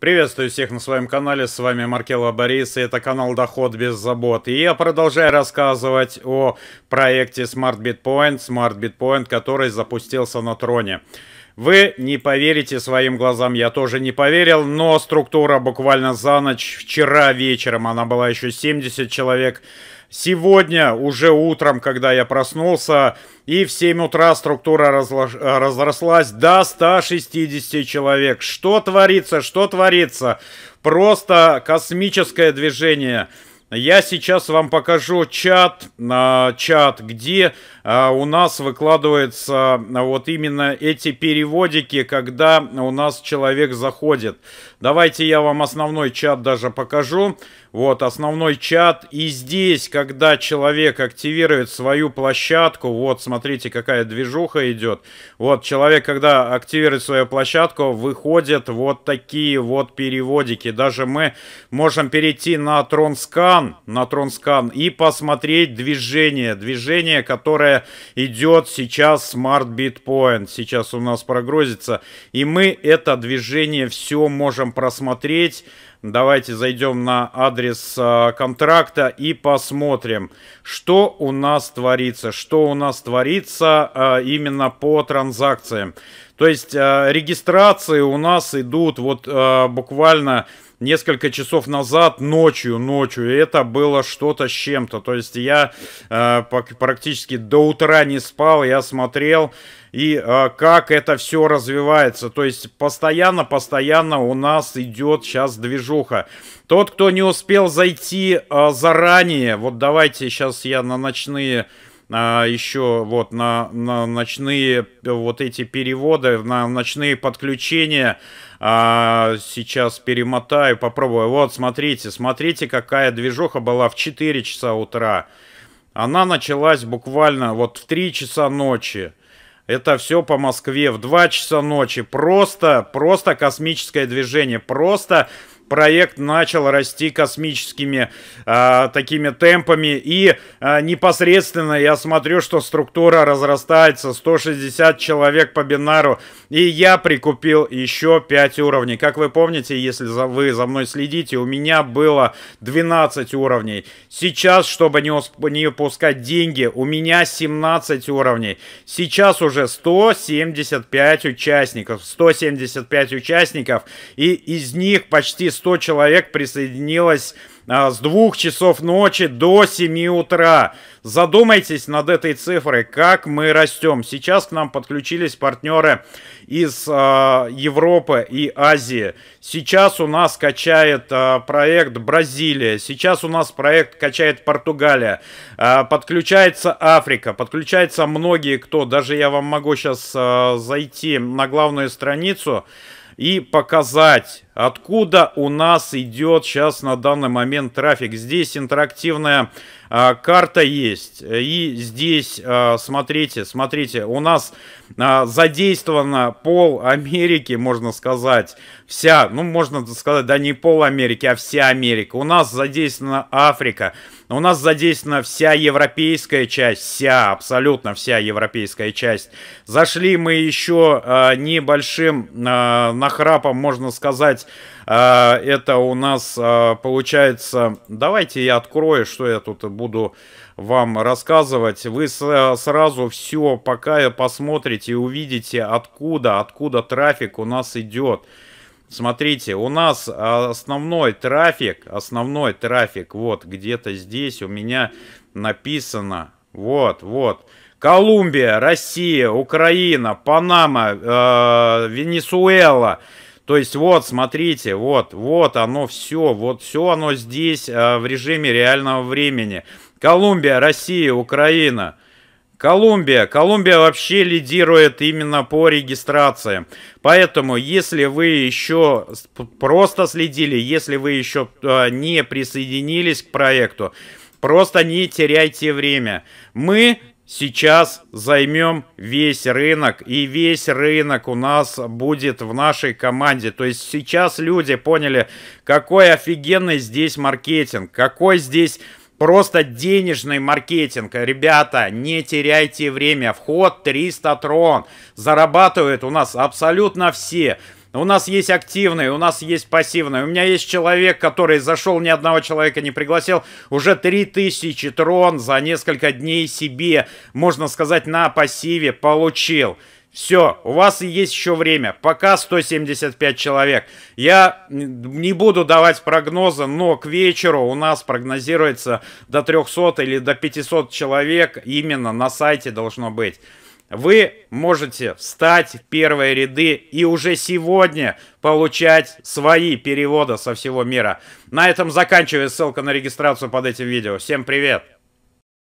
Приветствую всех на своем канале, с вами Маркела Борис, и это канал Доход без забот. И я продолжаю рассказывать о проекте Smart Bitpoint, Smart Bitpoint, который запустился на троне. Вы не поверите своим глазам, я тоже не поверил, но структура буквально за ночь, вчера вечером, она была еще 70 человек, Сегодня, уже утром, когда я проснулся, и в 7 утра структура разлож... разрослась до 160 человек. Что творится, что творится? Просто космическое движение. Я сейчас вам покажу чат, а, чат, где а, у нас выкладываются а, вот именно эти переводики, когда у нас человек заходит. Давайте я вам основной чат даже покажу. Вот основной чат. И здесь, когда человек активирует свою площадку, вот смотрите, какая движуха идет. Вот человек, когда активирует свою площадку, выходят вот такие вот переводики. Даже мы можем перейти на Тронскан скан, на трон скан и посмотреть движение, движение, которое идет сейчас Smart Bitpoint, сейчас у нас прогрузится, и мы это движение все можем просмотреть. Давайте зайдем на адрес э, контракта и посмотрим, что у нас творится, что у нас творится э, именно по транзакциям. То есть э, регистрации у нас идут вот буквально несколько часов назад, ночью, ночью, это было что-то с чем-то. То есть я э, практически до утра не спал, я смотрел, и э, как это все развивается. То есть постоянно-постоянно у нас идет сейчас движуха. Тот, кто не успел зайти э, заранее, вот давайте сейчас я на ночные а, еще вот на, на ночные э, вот эти переводы, на ночные подключения. А, сейчас перемотаю, попробую. Вот, смотрите, смотрите, какая движуха была в 4 часа утра. Она началась буквально вот в 3 часа ночи. Это все по Москве в 2 часа ночи. Просто, просто космическое движение. Просто проект начал расти космическими э, такими темпами. И э, непосредственно я смотрю, что структура разрастается. 160 человек по бинару. И я прикупил еще 5 уровней. Как вы помните, если за, вы за мной следите, у меня было 12 уровней. Сейчас, чтобы не, не пускать деньги, у меня 17 уровней. Сейчас уже 175 участников. 175 участников. И из них почти 100 человек присоединилось а, с двух часов ночи до 7 утра. Задумайтесь над этой цифрой, как мы растем. Сейчас к нам подключились партнеры из а, Европы и Азии. Сейчас у нас качает а, проект Бразилия, сейчас у нас проект качает Португалия, а, подключается Африка, подключается многие кто. Даже я вам могу сейчас а, зайти на главную страницу и показать откуда у нас идет сейчас на данный момент трафик. Здесь интерактивная а, карта есть. И здесь, а, смотрите, смотрите, у нас а, задействовано пол Америки, можно сказать. Вся, ну можно сказать, да не пол Америки, а вся Америка. У нас задействована Африка. У нас задействована вся европейская часть, вся, абсолютно вся европейская часть. Зашли мы еще э, небольшим э, нахрапом, можно сказать, а, это у нас а, получается... Давайте я открою, что я тут буду вам рассказывать. Вы а, сразу все пока посмотрите и увидите, откуда, откуда трафик у нас идет. Смотрите, у нас основной трафик, основной трафик, вот где-то здесь у меня написано, вот, вот. Колумбия, Россия, Украина, Панама, э, Венесуэла, то есть вот, смотрите, вот, вот оно все, вот все оно здесь э, в режиме реального времени. Колумбия, Россия, Украина. Колумбия. Колумбия вообще лидирует именно по регистрации. Поэтому, если вы еще просто следили, если вы еще э, не присоединились к проекту, просто не теряйте время. Мы Сейчас займем весь рынок, и весь рынок у нас будет в нашей команде. То есть сейчас люди поняли, какой офигенный здесь маркетинг, какой здесь Просто денежный маркетинг. Ребята, не теряйте время. Вход 300 трон. Зарабатывают у нас абсолютно все. У нас есть активные, у нас есть пассивные. У меня есть человек, который зашел, ни одного человека не пригласил. Уже 3000 трон за несколько дней себе, можно сказать, на пассиве получил. Все, у вас есть еще время. Пока 175 человек. Я не буду давать прогнозы, но к вечеру у нас прогнозируется до 300 или до 500 человек именно на сайте должно быть вы можете встать в первые ряды и уже сегодня получать свои переводы со всего мира. На этом заканчиваю ссылка на регистрацию под этим видео. Всем привет!